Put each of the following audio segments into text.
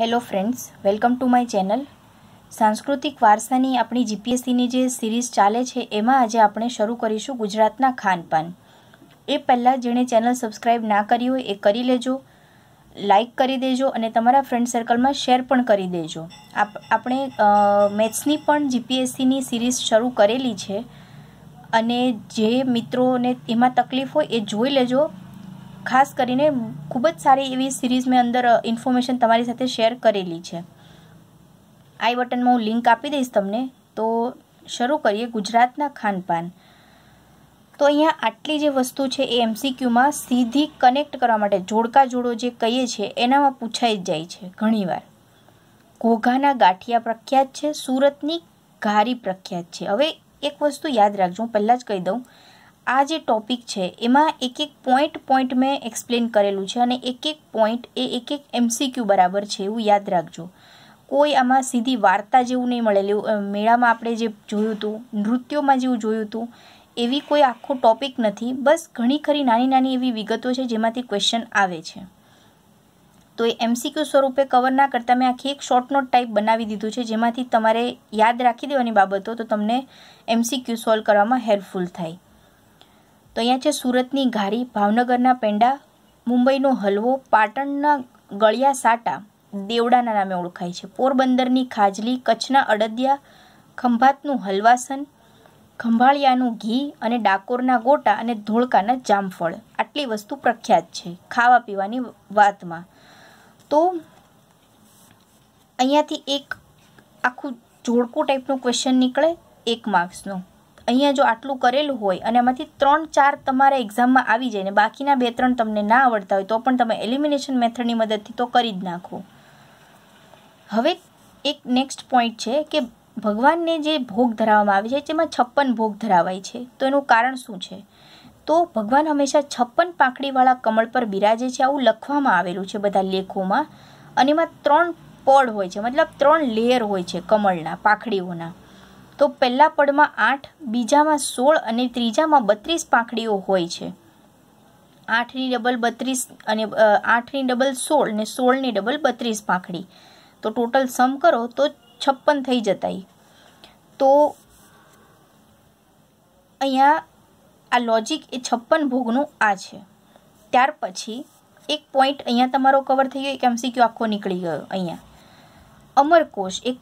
hello friends welcome to my channel સાંસ્કૃતિક વારસાની આપણી જીપીએસસીની જે સિરીઝ ચાલે છે એમાં આજે આપણે શરૂ કરીશું ગુજરાતના ખાનપાન એ પહેલાં જેણે ચેનલ સબસ્ક્રાઈબ ના કરી હોય એ કરી લેજો લાઇક કરી દેજો અને તમારા ફ્રેન્ડ સર્કલમાં શેર પણ કરી દેજો આપણે મેથ્સની પણ જીપીએસસીની સિરીઝ શરૂ કરેલી છે અને જે મિત્રોને એમાં તકલીફ હોય એ જોઈ લેજો ખાસ કરીને ખૂબ જ સારી એવી સિરીઝ મેં અંદર ઇન્ફોર્મેશન તમારી સાથે શેર કરેલી છે આઈ બટનમાં હું લિંક આપી દઈશ તમને તો શરૂ કરીએ ગુજરાતના ખાનપાન તો અહીંયા આટલી જે વસ્તુ છે એ એમસીક્યુમાં સીધી કનેક્ટ કરવા માટે જોડકા જોડો જે કહીએ છીએ એનામાં પૂછાઈ જ જાય છે ઘણીવાર ઘોઘાના ગાંઠિયા પ્રખ્યાત છે સુરતની ઘારી પ્રખ્યાત છે હવે એક વસ્તુ યાદ રાખજો હું પહેલાં જ કહી દઉં આ જે ટોપિક છે એમાં એક એક પોઈન્ટ પોઈન્ટ મેં એક્સપ્લેન કરેલું છે અને એક એક પોઈન્ટ એ એક એક એમસીક્યુ બરાબર છે એવું યાદ રાખજો કોઈ આમાં સીધી વાર્તા જેવું નહીં મળેલું મેળામાં આપણે જે જોયું હતું નૃત્યોમાં જેવું જોયું હતું એવી કોઈ આખો ટોપિક નથી બસ ઘણી ખરી નાની નાની એવી વિગતો છે જેમાંથી ક્વેશ્ચન આવે છે તો એ એમસીક્યુ સ્વરૂપે કવર ના કરતાં મેં આખી એક શોર્ટનોટ ટાઈપ બનાવી દીધું છે જેમાંથી તમારે યાદ રાખી દેવાની બાબતો તો તમને એમસીક્યુ સોલ્વ કરવામાં હેલ્પફુલ થાય અહીંયા છે સુરતની ઘારી ભાવનગરના પેંડા મુંબઈનો હલવો પાટણના ગળિયા સાટા દેવડાના નામે ઓળખાય છે પોરબંદરની ખાજલી કચ્છના અડદિયા ખંભાતનું હલવાસન ખંભાળિયાનું ઘી અને ડાકોરના ગોટા અને ધોળકાના જામફળ આટલી વસ્તુ પ્રખ્યાત છે ખાવા પીવાની વાતમાં તો અહીંયાથી એક આખું જોડકું ટાઈપનું ક્વેશ્ચન નીકળે એક માર્ક્સનો અહીંયા જો આટલું કરેલું હોય અને આમાંથી ત્રણ ચાર તમારા એક્ઝામમાં આવી જાય ને બાકીના બે ત્રણ તમને ના આવડતા હોય તો પણ તમે એલિમિનેશન મેથડની મદદથી તો કરી જ નાખો હવે એક નેક્સ્ટ પોઈન્ટ છે કે ભગવાનને જે ભોગ ધરાવવામાં આવે છે તેમાં છપ્પન ભોગ ધરાવાય છે તો એનું કારણ શું છે તો ભગવાન હંમેશા છપ્પન પાંખડીવાળા કમળ પર બિરાજે છે આવું લખવામાં આવેલું છે બધા લેખોમાં અને એમાં ત્રણ પડ હોય છે મતલબ ત્રણ લેયર હોય છે કમળના પાંખડીઓના તો પહેલા પડમાં આઠ બીજામાં સોળ અને ત્રીજામાં બત્રીસ પાંખડીઓ હોય છે આઠની ડબલ બત્રીસ અને આઠની ડબલ સોળ ને સોળની ડબલ બત્રીસ પાંખડી તો ટોટલ સમ કરો તો છપ્પન થઈ જતાય તો અહીંયા આ લોજિક એ છપ્પન ભોગનું આ છે ત્યાર પછી એક પોઈન્ટ અહીંયા તમારો કવર થઈ ગયો એક એમસીક્યુ આખો નીકળી ગયો અહીંયા અમરકોશ એક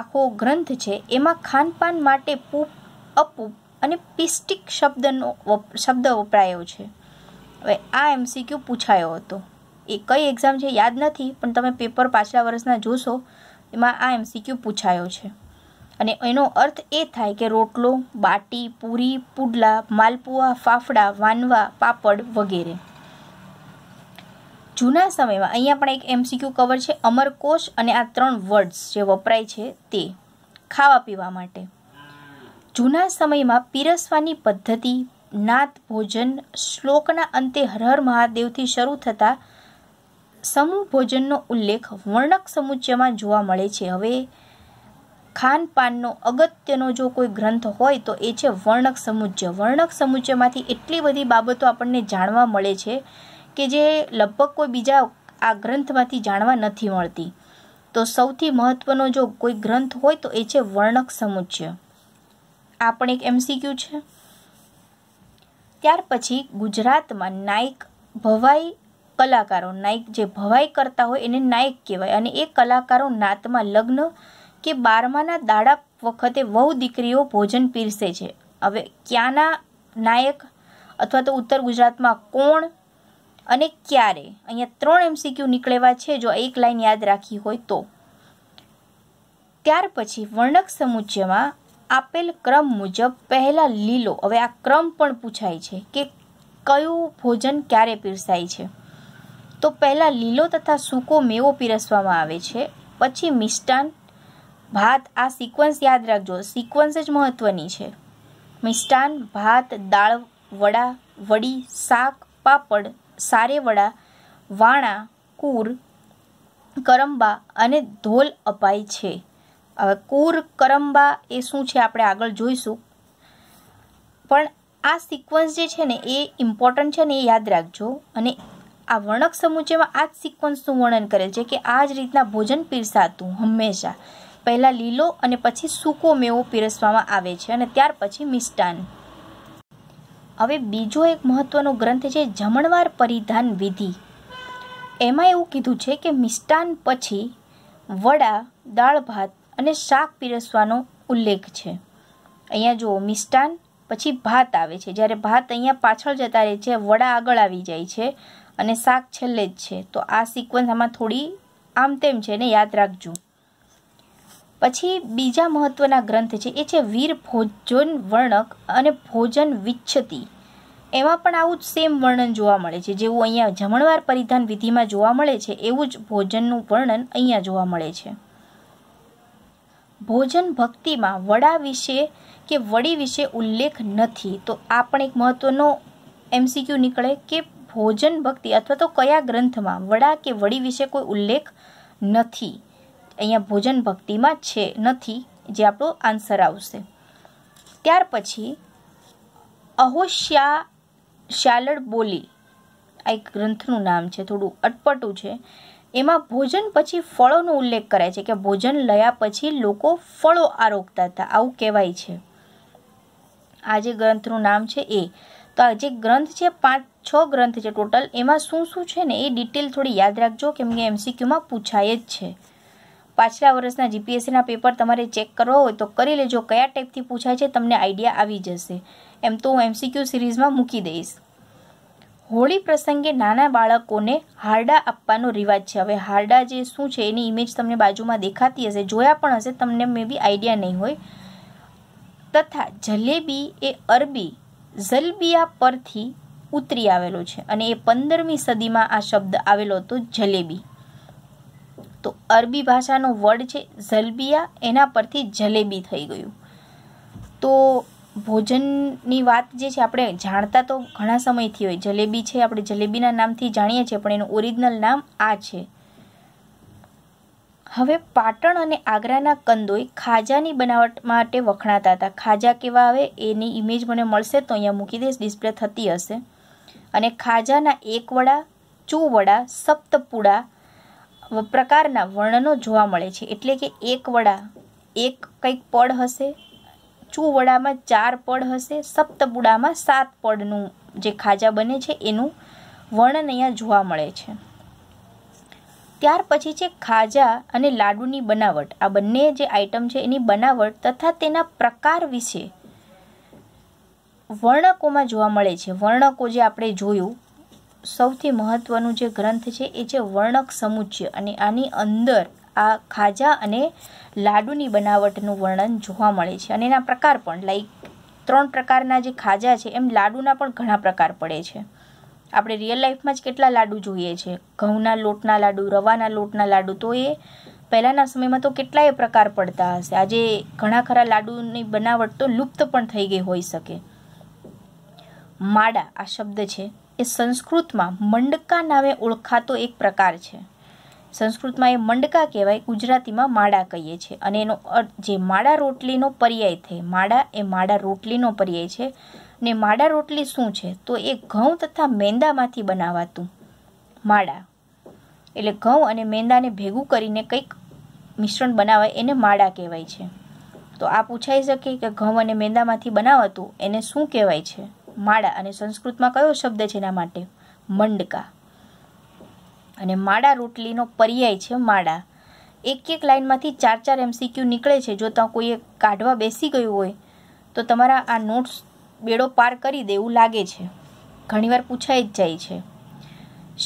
આખો ગ્રંથ છે એમાં ખાનપાન માટે પૂપ અપૂપ અને પિસ્ટિક શબ્દનો શબ્દ વપરાયો છે હવે આ એમસીક્યુ પૂછાયો હતો એ કઈ એક્ઝામ છે યાદ નથી પણ તમે પેપર પાછલા વર્ષના જોશો એમાં આ એમસીક્યુ પૂછાયો છે અને એનો અર્થ એ થાય કે રોટલો બાટી પૂરી પુડલા માલપુઆ ફાફડા વાનવા પાપડ વગેરે જૂના સમયમાં અહીંયા પણ એક એમસીક્યુ કવર છે અમરકોશ અને આ ત્રણ વર્ડ્સ જે વપરાય છે તે ખાવા પીવા માટે જૂના સમયમાં પીરસવાની પદ્ધતિ નાત ભોજન શ્લોકના અંતે હરહર મહાદેવથી શરૂ થતા સમૂહ ભોજનનો ઉલ્લેખ વર્ણક સમુચ્ચયમાં જોવા મળે છે હવે ખાનપાનનો અગત્યનો જો કોઈ ગ્રંથ હોય તો એ છે વર્ણક સમુચ્ય વર્ણક સમુચ્ચયમાંથી એટલી બધી બાબતો આપણને જાણવા મળે છે કે જે લગભગ કોઈ બીજા આ ગ્રંથમાંથી જાણવા નથી મળતી તો સૌથી મહત્ત્વનો જો કોઈ ગ્રંથ હોય તો એ છે વર્ણક સમુચ્ય આ પણ એક એમસીક્યુ છે ત્યાર પછી ગુજરાતમાં નાયક ભવાઈ કલાકારો નાયક જે ભવાઈ કરતા હોય એને નાયક કહેવાય અને એ કલાકારો નાતમાં લગ્ન કે બારમાના દાડા વખતે વહુ દીકરીઓ ભોજન પીરસે છે હવે ક્યાંના નાયક અથવા તો ઉત્તર ગુજરાતમાં કોણ અને ક્યારે અહીંયા ત્રણ એમસીક્યુ નીકળેવા છે જો એક લાઈન યાદ રાખી હોય તો ત્યાર પછી વર્ણક સમુચ્યમાં આપેલ ક્રમ મુજબ પહેલાં લીલો હવે આ ક્રમ પણ પૂછાય છે કે કયું ભોજન ક્યારે પીરસાય છે તો પહેલાં લીલો તથા સૂકો મેવો પીરસવામાં આવે છે પછી મિષ્ટાન ભાત આ સિક્વન્સ યાદ રાખજો સિક્વન્સ જ મહત્ત્વની છે મિષ્ટાન ભાત દાળ વડા વડી શાક પાપડ સારેવડા વાણા કુર કરંબા અને ધોલ અપાય છે હવે કુર કરંબા એ શું છે આપણે આગળ જોઈશું પણ આ સિક્વન્સ જે છે ને એ ઇમ્પોર્ટન્ટ છે ને એ યાદ રાખજો અને આ વર્ણક સમુચયમાં આ જ સિક્વન્સનું વર્ણન કરેલ છે કે આ જ રીતના ભોજન પીરસાતું હંમેશા પહેલાં લીલો અને પછી સૂકો મેવો પીરસવામાં આવે છે અને ત્યાર પછી મિષ્ટાન હવે બીજો એક મહત્ત્વનો ગ્રંથ છે જમણવાર પરિધાન વિધિ એમાં એવું કીધું છે કે મિષ્ટાન પછી વડા દાળ ભાત અને શાક પીરસવાનો ઉલ્લેખ છે અહીંયા જુઓ મિષ્ટાન પછી ભાત આવે છે જ્યારે ભાત અહીંયા પાછળ જતા રહે છે વડા આગળ આવી જાય છે અને શાક છેલ્લે જ છે તો આ સિક્વન્સ આમાં થોડી આમ તેમ છે ને યાદ રાખજો પછી બીજા મહત્ત્વના ગ્રંથ છે એ છે વીર ભોજન વર્ણક અને ભોજન વિચ્છતી એમાં પણ આવું જ સેમ વર્ણન જોવા મળે છે જેવું અહીંયા જમણવાર પરિધાન વિધિમાં જોવા મળે છે એવું જ ભોજનનું વર્ણન અહીંયા જોવા મળે છે ભોજન ભક્તિમાં વડા વિશે કે વડી વિશે ઉલ્લેખ નથી તો આ પણ એક મહત્ત્વનો એમસીક્યુ નીકળે કે ભોજન ભક્તિ અથવા તો કયા ગ્રંથમાં વડા કે વડી વિશે કોઈ ઉલ્લેખ નથી અહીંયા ભોજન ભક્તિમાં છે નથી જે આપણો આન્સર આવશે ત્યાર પછી અહોશ્યા શાલડ બોલી આ એક ગ્રંથનું નામ છે થોડું અટપટું છે એમાં ભોજન પછી ફળોનો ઉલ્લેખ કરાય છે કે ભોજન લયા પછી લોકો ફળો આરોગતા હતા આવું કહેવાય છે આ જે ગ્રંથનું નામ છે એ તો આ જે ગ્રંથ છે પાંચ છ ગ્રંથ છે ટોટલ એમાં શું શું છે ને એ ડિટેલ થોડી યાદ રાખજો કેમ કે એમસીક્યુમાં પૂછાય જ છે પાછલા વર્ષના જીપીએસસીના પેપર તમારે ચેક કરવા હોય તો કરી લેજો કયા ટાઈપથી પૂછાય છે તમને આઈડિયા આવી જશે એમ તો હું એમસીક્યુ સિરીઝમાં મૂકી દઈશ હોળી પ્રસંગે નાના બાળકોને હારડા આપવાનો રિવાજ છે હવે હારડા જે શું છે એની ઇમેજ તમને બાજુમાં દેખાતી હશે જોયા પણ હશે તમને મે બી આઈડિયા નહીં હોય તથા જલેબી એ અરબી જલબિયા પરથી ઉતરી આવેલો છે અને એ પંદરમી સદીમાં આ શબ્દ આવેલો હતો જલેબી તો અરબી ભાષાનો વર્ડ છે જલબિયા એના પરથી જલેબી થઈ ગયું તો ભોજનની વાત જે છે આપણે જાણતા તો ઘણા સમયથી હોય જલેબી છે આપણે જલેબીના નામથી જાણીએ છીએ પણ એનું ઓરિજિનલ નામ આ છે હવે પાટણ અને આગ્રાના કંદોય ખાજાની બનાવટ માટે વખણાતા હતા ખાજા કેવા આવે એની ઇમેજ મને મળશે તો અહીંયા મૂકી દઈશ ડિસ્પ્લે થતી હશે અને ખાજાના એક વડા ચૂ વડા સપ્તપુડા પ્રકારના વર્ણનો જોવા મળે છે એટલે કે એક વડા એક કંઈક પડ હશે ચુવડામાં ચાર પડ હશે સપ્તબુડામાં સાત પડનું જે ખાજા બને છે એનું વર્ણન અહીંયા જોવા મળે છે ત્યાર પછી છે ખાજા અને લાડુની બનાવટ આ બંને જે આઇટમ છે એની બનાવટ તથા તેના પ્રકાર વિશે વર્ણકોમાં જોવા મળે છે વર્ણકો જે આપણે જોયું સૌથી મહત્ત્વનું જે ગ્રંથ છે એ છે વર્ણક સમુચ્ચય અને આની અંદર આ ખાજા અને લાડુની બનાવટનું વર્ણન જોવા મળે છે અને એના પ્રકાર પણ લાઈક ત્રણ પ્રકારના જે ખાજા છે એમ લાડુના પણ ઘણા પ્રકાર પડે છે આપણે રિયલ લાઈફમાં જ કેટલા લાડુ જોઈએ છે ઘઉંના લોટના લાડુ રવાના લોટના લાડુ તો એ પહેલાંના સમયમાં તો કેટલાય પ્રકાર પડતા હશે આજે ઘણા ખરા લાડુની બનાવટ તો લુપ્ત પણ થઈ ગઈ હોઈ શકે માડા આ શબ્દ છે એ સંસ્કૃતમાં મંડકા નામે ઓળખાતો એક પ્રકાર છે સંસ્કૃતમાં એ મંડકા કહેવાય ગુજરાતીમાં માળા કહીએ છીએ અને એનો જે માળા રોટલીનો પર્યાય છે માળા એ માળા રોટલીનો પર્યાય છે ને માળા રોટલી શું છે તો એ ઘઉં તથા મેંદામાંથી બનાવાતું માળા એટલે ઘઉં અને મેંદાને ભેગું કરીને કંઈક મિશ્રણ બનાવાય એને માળા કહેવાય છે તો આ પૂછાઈ શકે કે ઘઉં અને મેંદામાંથી બનાવાતું એને શું કહેવાય છે માળા અને સંસ્કૃતમાં કયો શબ્દ છે એના માટે મંડકા અને માળા રોટલીનો પર્યાય છે માળા એક એક લાઇનમાંથી ચાર ચાર એમસીક્યુ નીકળે છે જો ત્યાં કોઈએ કાઢવા બેસી ગયું હોય તો તમારા આ નોટ્સ બેડો પાર કરી દે એવું લાગે છે ઘણીવાર પૂછાઈ જ જાય છે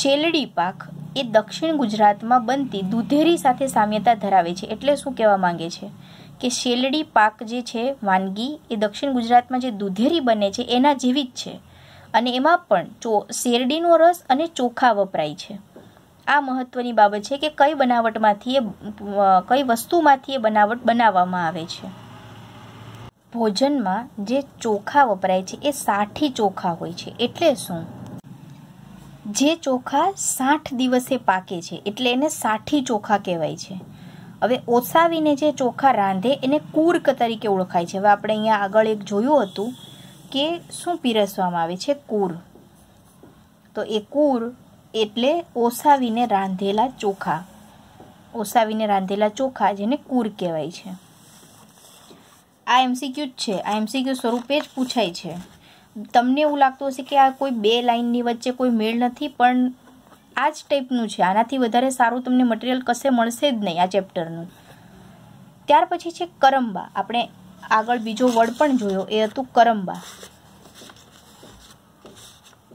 શેલડી પાક એ દક્ષિણ ગુજરાતમાં બનતી દૂધેરી સાથે સામ્યતા ધરાવે છે એટલે શું કહેવા માંગે છે કે શેલડી પાક જે છે વાનગી એ દક્ષિણ ગુજરાતમાં જે દૂધેરી બને છે એના જેવી જ છે અને એમાં પણ ચો શેરડીનો રસ અને ચોખા વપરાય છે આ મહત્ત્વની બાબત છે કે કઈ બનાવટમાંથી એ કઈ વસ્તુમાંથી એ બનાવટ બનાવવામાં આવે છે ભોજનમાં જે ચોખા વપરાય છે એ સાઠી ચોખા હોય છે એટલે શું જે ચોખા સાઠ દિવસે પાકે છે એટલે એને સાઠી ચોખા કહેવાય છે હવે ઓસાવીને જે ચોખા રાંધે એને કૂર્ક તરીકે ઓળખાય છે હવે આપણે અહીંયા આગળ એક જોયું હતું કે શું પીરસવામાં આવે છે કૂર તો એ કૂર એટલે ઓસાવીને રાંધેલા ચોખા ઓસાવીને રાંધેલા ચોખા જેને કૂર કહેવાય છે આ એમસીક્યુ જ છે આ એમસીક્યુ સ્વરૂપે જ પૂછાય છે તમને એવું લાગતું હશે કે આ કોઈ બે લાઇનની વચ્ચે કોઈ મેળ નથી પણ આ જ ટાઈપનું છે આનાથી વધારે સારું તમને મટીરિયલ કશે મળશે જ નહીં આ ચેપ્ટરનું ત્યાર પછી છે કરંબા આપણે આગળ બીજો વર્ડ પણ જોયો એ હતું કરંબા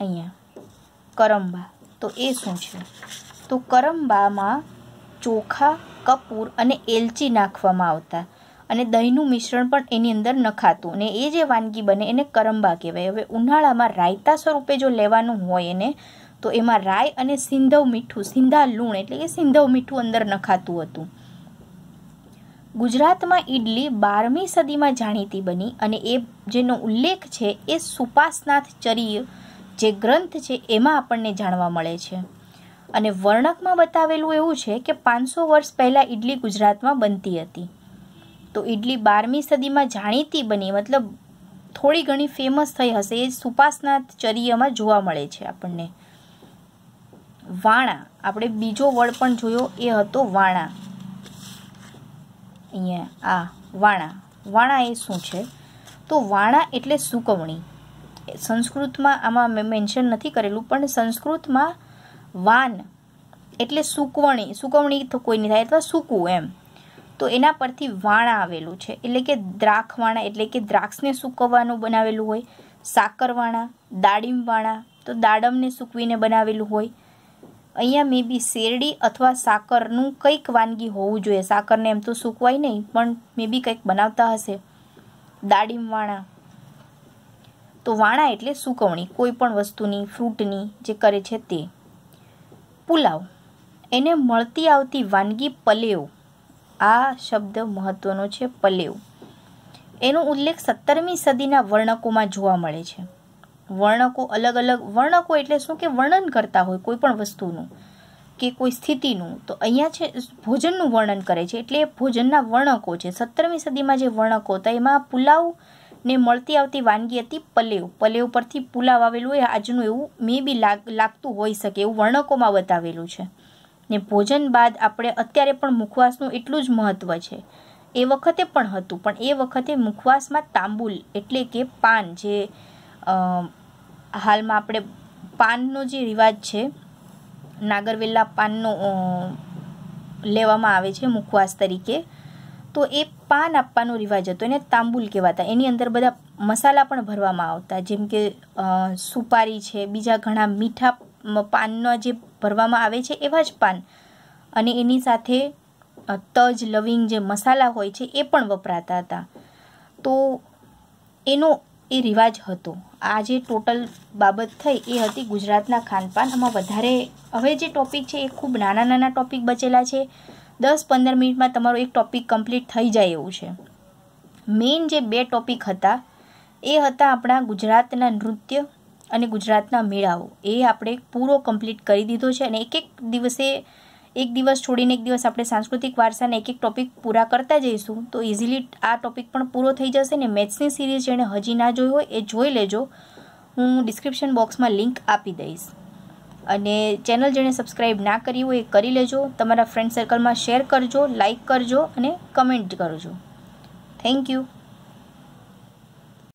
અહીંયા કરંબા તો એ શું છે તો કરંબામાં ચોખા કપૂર અને એલચી નાખવામાં આવતા અને દહીંનું મિશ્રણ પણ એની અંદર નખાતું અને એ જે વાનગી બને એને કરંબા કહેવાય હવે ઉનાળામાં રાયતા સ્વરૂપે જો લેવાનું હોય એને તો એમાં રાય અને સિંધવ મીઠું સિંધા લૂણ એટલે કે સિંધવ મીઠું અંદર નખાતું હતું ગુજરાતમાં ઈડલી બારમી સદીમાં જાણીતી બની અને એ જેનો ઉલ્લેખ છે એ સુપાસનાથ ચરીય જે ગ્રંથ છે એમાં આપણને જાણવા મળે છે અને વર્ણકમાં બતાવેલું એવું છે કે પાંચસો વર્ષ પહેલાં ઈડલી ગુજરાતમાં બનતી હતી તો ઈડલી બારમી સદીમાં જાણીતી બની મતલબ થોડી ઘણી ફેમસ થઈ હશે એ સુપાસનાથ ચરિયમાં જોવા મળે છે આપણને વાણા આપણે બીજો વર્ડ પણ જોયો એ હતો વાણા અહીંયા આ વાણા વાણા એ શું છે તો વાણા એટલે સૂકવણી સંસ્કૃતમાં આમાં મેં મેન્શન નથી કરેલું પણ સંસ્કૃતમાં વાન એટલે સૂકવણી સુકવણી તો કોઈ નહીં થાય અથવા સૂકવું એમ તો એના પરથી વાણા આવેલું છે એટલે કે દ્રાક્ષવાણા એટલે કે દ્રાક્ષને સૂકવવાનું બનાવેલું હોય સાકરવાણા દાડિમવાણા તો દાડમને સૂકવીને બનાવેલું હોય અહીંયા મે બી શેરડી અથવા સાકરનું કંઈક વાનગી હોવું જોઈએ સાકરને એમ તો સુકવાય નહીં પણ મે બી કંઈક બનાવતા હશે દાડીમ વાણા તો વાણા એટલે સુકવણી કોઈ પણ વસ્તુની ફ્રૂટની જે કરે છે તે પુલાવ એને મળતી આવતી વાનગી પલેવ આ શબ્દ મહત્વનો છે પલેવ એનો ઉલ્લેખ સત્તરમી સદીના વર્ણકોમાં જોવા મળે છે વર્ણકો અલગ અલગ વર્ણકો એટલે શું કે વર્ણન કરતા હોય કોઈ પણ વસ્તુનું કે કોઈ સ્થિતિનું તો અહીંયા છે ભોજનનું વર્ણન કરે છે એટલે ભોજનના વર્ણકો છે સત્તરમી સદીમાં જે વર્ણકો હતા એમાં પુલાવ ને મળતી આવતી વાનગી હતી પલેવ પલેવ પરથી પુલાવ આવેલું હોય આજનું એવું મે બી લાગ લાગતું હોઈ શકે એવું વર્ણકોમાં બતાવેલું છે ને ભોજન બાદ આપણે અત્યારે પણ મુખવાસનું એટલું જ મહત્ત્વ છે એ વખતે પણ હતું પણ એ વખતે મુખવાસમાં તાંબુલ એટલે કે પાન જે હાલમાં આપણે પાનનો જે રિવાજ છે નાગરવેલા પાનનો લેવામાં આવે છે મુખવાસ તરીકે તો એ પાન આપવાનો રિવાજ હતો એને તાંબુલ કહેવાતા એની અંદર બધા મસાલા પણ ભરવામાં આવતા જેમ કે સુપારી છે બીજા ઘણા મીઠા પાનના જે ભરવામાં આવે છે એવા જ પાન અને એની સાથે તજ લવિંગ જે મસાલા હોય છે એ પણ વપરાતા હતા તો એનો એ રિવાજ હતો આ જે ટોટલ બાબત થઈ એ હતી ગુજરાતના ખાનપાન આમાં વધારે હવે જે ટૉપિક છે એ ખૂબ નાના નાના ટોપિક બચેલા છે દસ પંદર મિનિટમાં તમારો એક ટોપિક કમ્પ્લીટ થઈ જાય એવું છે મેઇન જે બે ટોપિક હતા એ હતા આપણા ગુજરાતના નૃત્ય અને ગુજરાતના મેળાઓ એ આપણે પૂરો કમ્પ્લીટ કરી દીધો છે અને એક એક દિવસે એક દિવસ છોડીને એક દિવસ આપણે સાંસ્કૃતિક વારસાને એક એક ટોપિક પૂરા કરતા જઈશું તો ઇઝીલી આ ટોપિક પણ પૂરો થઈ જશે ને મેથ્સની સિરીઝ જેણે હજી ના જોઈ હોય એ જોઈ લેજો હું ડિસ્ક્રિપ્શન બોક્સમાં લિંક આપી દઈશ અને ચેનલ જેણે સબસ્ક્રાઈબ ના કરી હોય એ કરી લેજો તમારા ફ્રેન્ડ સર્કલમાં શેર કરજો લાઇક કરજો અને કમેન્ટ કરજો થેન્ક યુ